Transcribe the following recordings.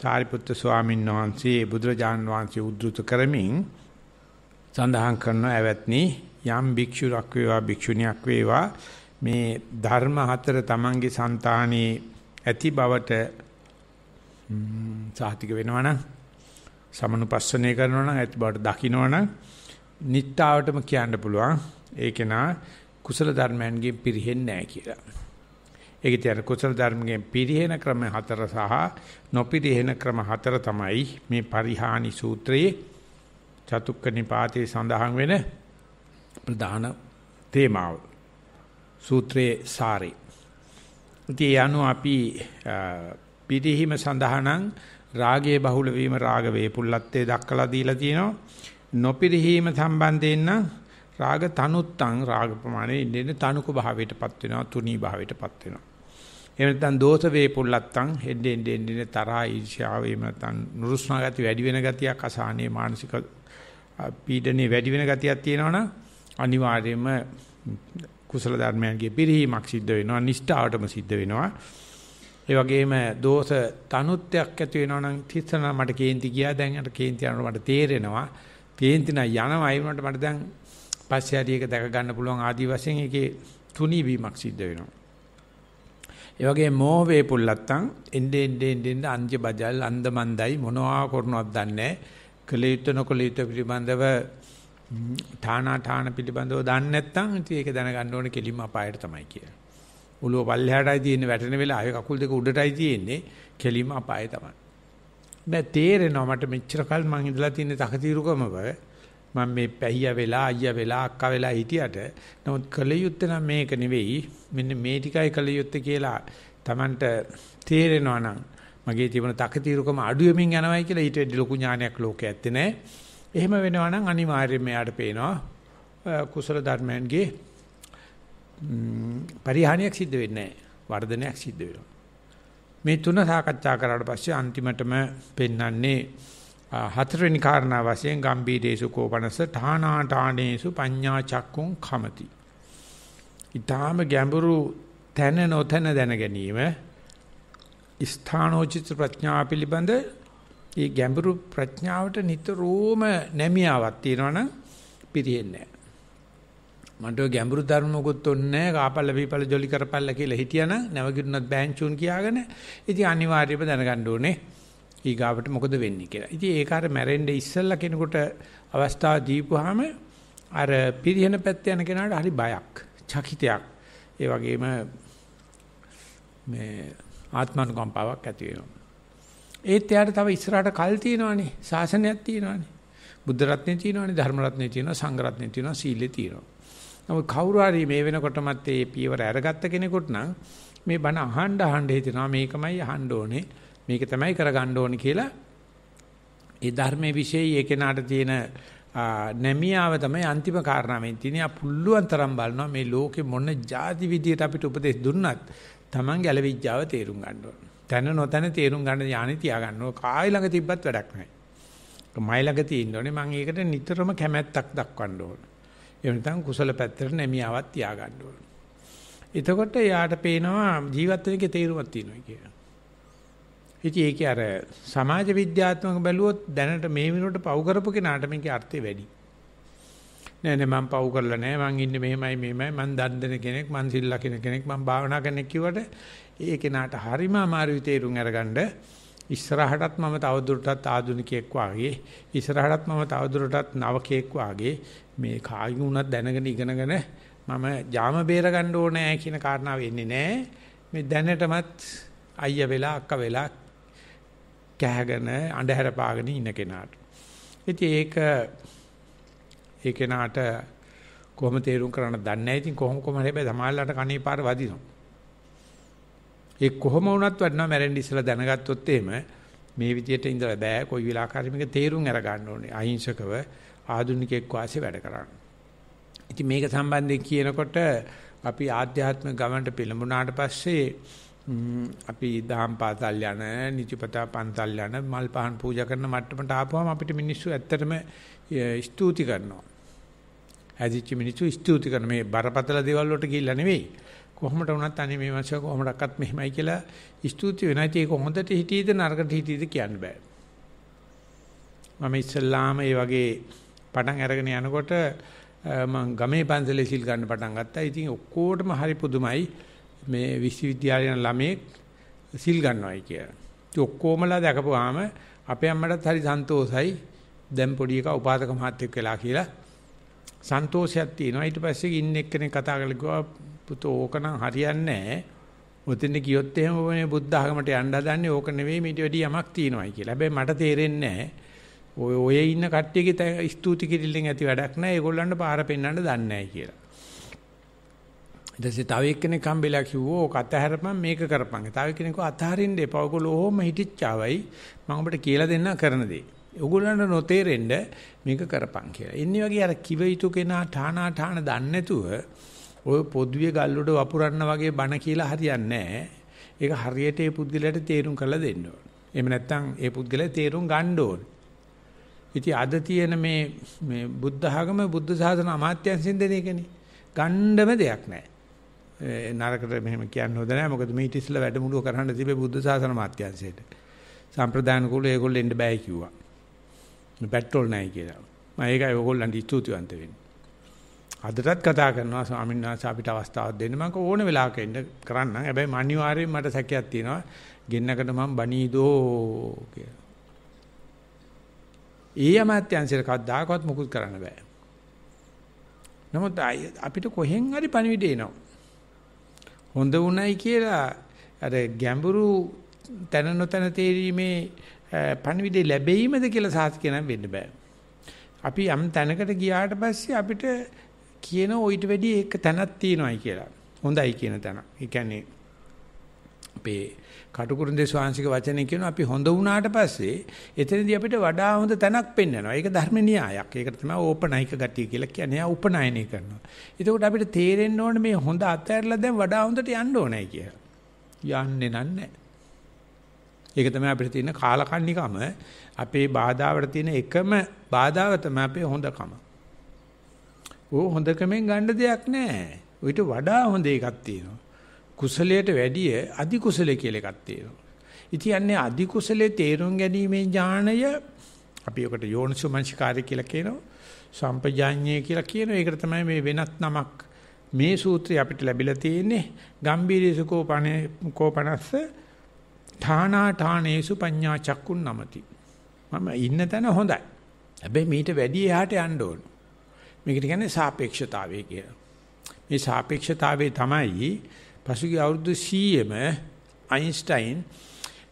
සාරිපුත්තු ස්වාමීන් වහන්සේ බුදුරජාන් වහන්සේ උද්දෘත කරමින් සඳහන් කරන ඇවැත්නි යම් භික්ෂුවක් වේවා භික්ෂුණියක් වේවා මේ ධර්ම හතර Tamange సంతානේ ඇති බවට සාහිතික වෙනවා නම් සමනුපස්සනය කරනවා නම් ඇති බවට දකිනවා නම් නිත්තාවටම කියන්න පුළුවන් ඒකේනා කුසල ධර්මයන්ගෙන් පිරෙන්නේ නැහැ කියලා. ඒක කියන්නේ කුසල ධර්මයෙන් පිරිහෙන ක්‍රම හතර සහ නොපිරිහෙන ක්‍රම හතර තමයි මේ පරිහානි සූත්‍රයේ චතුක්ක නිපාතේ සඳහන් වෙන ප්‍රධාන තේමාව. සූත්‍රයේ සාරේ. ඉතින් යනු අපි පිරිහීම සඳහා නම් රාගයේ බහුල වීම රාග වේපුල්ලත්තේ දක්කලා දීලා තියෙනවා. නොපිරිහීම සම්බන්ධයෙන් නම් රාග තනුත්තං රාග ප්‍රමාණය ඉන්නේ තනුක භාවයටපත් වෙනවා තුනී භාවයටපත් වෙනවා. එහෙම නැත්නම් දෝෂ වේපුල්ලත්තම් හෙන්නේ හෙන්නේ තරහා ඊර්ෂ්‍යාව එහෙම නැත්නම් නුරුස්නා ගති වැඩි වෙන ගතියක් අසහනේ මානසික පීඩනේ වැඩි වෙන ගතියක් තියෙනවනම් අනිවාර්යයෙන්ම කුසල ධර්මයන්ගේ පිරිහීමක් සිද්ධ වෙනවා නිෂ්ඨාවටම සිද්ධ වෙනවා ඒ වගේම දෝෂ තනුත්වයක් ඇති වෙනවා නම් තිස්සන මට කේන්ති ගියා දැන් අර කේන්ති යනකොට මට තේරෙනවා කේන්ති නා යනවා ඒ වුණාට මට දැන් පස්සේ හරි එක දැක ගන්න පුළුවන් ආදි වශයෙන් ඒකේ තුනී වීමක් සිද්ධ වෙනවා ඒ වගේ මෝහ වේපුල් නැත්තම් එන්නේ එන්නේ එන්නේ අන්ජ බජල් අන්දමන්දයි මොනවා කරනවද දන්නේ කලීත නොකලීත පිළිබඳව ඨානා ඨාන පිළිබඳව දන්නේ නැත්තම් ඉතින් ඒක දැනගන්න ඕනේ කෙලින්ම අපායට තමයි කියලා. උළුව පල්ලෙහාටයි තියෙන්නේ වැටෙන වෙලාවේ කකුල් දෙක උඩටයි තියෙන්නේ කෙලින්ම අපාය තමයි. බෑ තේරෙනවා මට මෙච්චර කල් මං ඉඳලා තියෙන තකතිරුකමව මම මේ පැහිය වෙලා අයියා වෙලා අක්කා වෙලා හිටියට නමුත් කලියුත් නම් මේක නෙවෙයි මෙන්න මේ ටිකයි කලියුත් කියලා Tamanට තේරෙනවා නම් මගේ තිබුණ තකතිරුකම අඩු වෙමින් යනවායි කියලා ඊට වෙඩි ලොකු ඥානයක් ලෝකේ ඇත්තේ නැහැ. එහෙම වෙනවා නම් අනිවාර්යයෙන් මෙයාට පේනවා කුසල ධර්මයන්ගේ පරිහානියක් සිද්ධ වෙන්නේ වර්ධනයක් සිද්ධ වෙනවා. මේ තුන සාකච්ඡා කරාට පස්සේ අන්තිමටම පෙන්වන්නේ හතරවෙනි කාරණා වශයෙන් ගම්බීරේසු කෝපනස ඨානාඨානේසු පඤ්ඤා චක්කුම් කමති. ඊටාම ගැඹුරු තැන නොතැන දැන ගැනීම ස්ථානෝචිත ප්‍රඥා පිළිබඳ ඒ ගැඹුරු ප්‍රඥාවට නිතරම නැමියාවක් තියෙනවනම් පිරෙන්නේ නැහැ. මන්ට ගැඹුරු ධර්ම මොකොත් ඔන්නේ කාපල්ල පීපල ජොලි කරපල්ල කියලා හිටියනම් නැවගිටුනත් බෑන්චුන් කියාගෙන ඉතින් අනිවාර්යයෙන්ම දැනගන්න ඕනේ. ඊගාවට මොකද වෙන්නේ කියලා. ඉතින් ඒක අර මැරෙන්නේ ඉස්සෙල්ලා කෙනෙකුට අවස්ථාව දීපුවාම අර පිරිහෙන පැත්ත යන කෙනාට හරි බයක්, චකිතයක්. ඒ වගේම මේ ආත්මනුකම්පාවක් ඇති වෙනවා. ඒත් එයාට තව ඉස්සරහට කල් තියෙනවානේ, ශාසනයක් තියෙනවානේ. බුද්ධ රත්නේ තියෙනවානේ, ධර්ම රත්නේ තියෙනවා, සංඝ රත්නේ තියෙනවා, සීලේ තියෙනවා. නමුත් කවුරු හරි මේ වෙනකොටමත් මේ පියවර අරගත්ත කෙනෙකුට නම් මේ බණ අහන්න අහන්න හිතෙනවා මේකමයි අහන්න ඕනේ. මේක තමයි කරගන්න ඕනේ කියලා ඒ ධර්මයේ විශේෂය ඒ කෙනාට තියෙන නැමියාව තමයි අන්තිම කාරණාවෙන් තියෙන්නේ. පුළුවන් තරම් බලනවා මේ ලෝකෙ මොන જાති විදියට අපිට උපදෙස් දුන්නත් Taman ගැලවිච්චාව තේරුම් ගන්න ඕන. තන නොතන තේරුම් ගන්න යානේ තියා ගන්න ඕන. කායි ළඟ තිබ්බත් වැඩක් නැහැ. මයි ළඟ තියෙන්න ඕනේ. මම ඒකට නිතරම කැමැත්තක් දක්වන්න ඕන. එහෙම නැත්නම් කුසල පැත්තට නැමියාවක් තියා ගන්න ඕන. එතකොට යාට පේනවා ජීවිතේ තේරුමක් තියෙනවා කියලා. ඉතින් ඒකේ අර සමාජ විද්‍යාත්මක බැලුවොත් දැනට මේ විනෝඩ පව කරපු කෙනාට මේකේ අර්ථය වැඩි. නෑ නෑ මම පව කරලා නෑ මං ඉන්නේ මෙහෙමයි මෙහෙමයි මං දන් දෙන කෙනෙක් මං සිල්ලා කෙන කෙනෙක් මං භාවනා කෙනෙක් කිව්වට ඒ කෙනාට හරිම අමාරුයි තේරුම් අරගන්න ඉස්සරහටත් මම තවදුරටත් ආධුනිකයෙක් වාගේ ඉස්සරහටත් මම තවදුරටත් නවකයෙක් වාගේ මේ කායි වුණත් දැනගෙන ඉගෙනගෙන මම ජාම බේර ගන්න ඕනේ කියන කාරණාව එන්නේ නෑ මේ දැනටමත් අයියා වෙලා අක්කා වෙලා කැහගෙන අඳුර පාගෙන ඉන්න කෙනාට. ඉතින් ඒක ඒ කෙනාට කොහොම තේරුම් කරන්න දන්නේ නැහැ. ඉතින් කොහොම කොහම හැබැයි සමාජලට කණේ පාර වදිනවා. ඒ කොහොම වුණත් වඩනවා මැරෙන්න ඉස්සලා දැනගත්තොත් එහෙම මේ විදියට ඉඳලා බෑ. කොයි වෙලාවකරි මේක තේරුම් අරගන්න ඕනේ. අහිංසකව ආධුනිකෙක් වාසේ වැඩ කරන්න. ඉතින් මේක සම්බන්ධයෙන් කියනකොට අපි ආධ්‍යාත්මික ගමනට පෙළඹුණාට පස්සේ අපි දහම් පාසල් යන, නිතිපතා පන්සල් යන, මල් පහන් පූජා කරන මට්ටමට ආපුවම අපිට මිනිස්සු ඇත්තටම ස්තුති කරනවා. ඇදිච්ච මිනිස්සු ස්තුති කරන මේ බරපතල දේවල් වලට ගිහිල්ලා නෙවෙයි. කොහොමද වුණත් අනේ මේ මාසෙ කොහොමඩක්වත් මෙහෙමයි කියලා ස්තුති වෙනවා. ඒක හොඳට හිටියේද නරකට හිටියේද කියන්න බෑ. මම ඉස්සල්ලාම ඒ වගේ පටන් අරගෙන යනකොට මම ගමේ පන්සලේ සිල් ගන්න පටන් ගත්තා. ඉතින් ඔක්කොටම හරි පුදුමයි. මේ විශ්වවිද්‍යාලේ යන ළමයෙක් සිල් ගන්නවයි කියලා. ඉතින් ඔක්කොමලා දැකපුවාම අපේ අම්මටත් හරි සන්තෝසයි. දැන් පොඩි එකා උපාසක මහත්තයෙක් වෙලා කියලා සන්තෝෂයක් තියෙනවා. ඊට පස්සේ ඉන්න එක්කෙනෙක් කතා කරලා කිව්වා පුතෝ ඕකනම් හරියන්නේ නැහැ. ඔතෙන් ගියොත් එහෙම මේ බුද්ධ ආගමට යන්න හදන්නේ ඕක නෙවෙයි මීට වැඩි යමක් තියෙනවායි කියලා. හැබැයි මට තේරෙන්නේ ඔය ඔය ඉන්න කට්ටියගේ ස්තුති කිරිල්ලෙන් ඇති වැඩක් නැහැ. ඒගොල්ලන්ට පාර පෙන්වන්න දන්නේ නැහැ කියලා. ඊට පස්සේ තව එක්කෙනෙක් හම්බෙලා කිව්වෝ ඔක අතහැරපන් මේක කරපන්. තව එක්කෙනෙක් අතහරින්න එපා. ඔයගොල්ලෝ ඕම හිටිච්චාවයි මම ඔබට කියලා දෙන්න කරන දේ. ඔයගොල්ලන්ට නොතේරෙන්න මේක කරපන් කියලා. ඉන්නේ වගේ අර කිව යුතු කෙනා ඨානා ඨාන දන්නේ නැතුව ඔය පොදුවේ ගල්ලුඩ වපුරන්න වගේ බණ කියලා හරියන්නේ නැහැ. ඒක හරියට ඒ පුද්ගලයාට තේරුම් කරලා දෙන්න ඕන. එහෙම නැත්නම් ඒ පුද්ගලයා තේරුම් ගන්න ඕනේ. ඉතින් අද තියෙන මේ මේ බුද්ධ ආගම බුද්ධ සාසන අමාත්‍යංශෙන් දෙන එකනේ. ගණ්ඩම දෙයක් නැහැ. නරකට මෙහෙම කියන්න හොඳ නැහැ. මොකද මේ ඉතිසල වැඩමුළුව කරන්න තිබේ බුද්ධ ශාසන මාත්‍යංශයට. සම්ප්‍රදාන කුල ඒගොල්ලෝ එන්න බෑ කිව්වා. පෙට්‍රල් නැහැ කියලා. මම ඒකයි ඔයගොල්ලන්ට ස්තුතිවන්ත වෙන්නේ. අදටත් කතා කරනවා ස්වාමීන් වහන්සේ අපිට අවස්ථාවක් දෙන්න මම ඕන වෙලාවක එන්න කරන්න. හැබැයි මම අනිවාර්යයෙන් මට සැකයක් තියෙනවා. ගෙන්නකට මම බණීදෝ කියලා. ඒ අමාත්‍යංශයට කවදාකවත් මුකුත් කරන්න බෑ. නමුත් අපිට කොහෙන් හරි පණිවිඩ එනවා. හොඳ උණයි කියලා අර ගැඹුරු තන නොතන තේරීමේ පණවිඩේ ලැබෙයිමද කියලා සාහිත්‍ය නම් වෙන්න බෑ. අපි යම් තැනකට ගියාට පස්සේ අපිට කියන ඔయిత වැඩි එක තැනක් තියෙනවායි කියලා. හොඳයි කියන තැන. ඒ කියන්නේ අපේ කටුකුරුන්දේ ස්වාංශික වචනේ කියනවා අපි හොඳ වුණාට පස්සේ එතනදී අපිට වඩා හොඳ තැනක් පෙන්වනවා. ඒක ධර්ම න්‍යායක්. ඒකට තමයි ඕපනයික ගතිය කියලා කියන්නේ. ආ උපනායනය කරනවා. එතකොට අපිට තේරෙන්න ඕනේ මේ හොඳ අත්හැරලා දැන් වඩා හොඳට යන්න ඕනේ කියලා. යන්නේ නැන්නේ. ඒක තමයි අපිට තියෙන කාලකන්නිකම. අපේ බාධාවට තියෙන එකම බාධාව තමයි අපේ හොඳකම. ඕ හොඳකමෙන් ගන්න දෙයක් නැහැ. ඌට වඩා හොඳ එකක් තියෙනවා. කුසලයට වැඩිය අධි කුසලයේ කියලා එකක් තියෙනවා. ඉතින් යන්නේ අධි කුසලයේ තේරුම් ගැනීමේ ඥාණය අපි ඔකට යෝනිසෝමනසිකාරය කියලා කියනවා. සම්පජාඤ්ඤය කියලා කියනවා. ඒකට තමයි මේ වෙනත් නමක් මේ සූත්‍රය අපිට ලැබිලා තියෙන්නේ. ගම්බීරේසුකෝ පනේ කෝපනස්ස ඨානා ඨානේසු පඤ්ඤා චක්කුන් නමති. මම ඉන්න තැන හොඳයි. හැබැයි මීට වැඩි එහාට යන්න ඕන. මේකට කියන්නේ සාපේක්ෂතාවය කියලා. මේ සාපේක්ෂතාවය තමයි පසුගිය අවුරුදු 100ෙම අයින්ස්ටයින්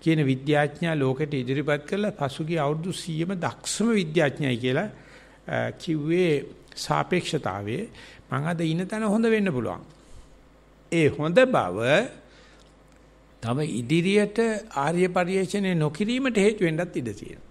කියන විද්‍යාඥයා ලෝකෙට ඉදිරිපත් කළා පසුගිය අවුරුදු 100ම දක්ෂම විද්‍යාඥයයි කියලා කිව්වේ සාපේක්ෂතාවයේ මං අද ඉන්න තැන හොඳ වෙන්න පුළුවන්. ඒ හොඳ බව තම ඉදිරියට ආර්ය පරිශ්‍රණය නොකිරීමට හේතු වෙන්නත් ඉඩ තියෙනවා.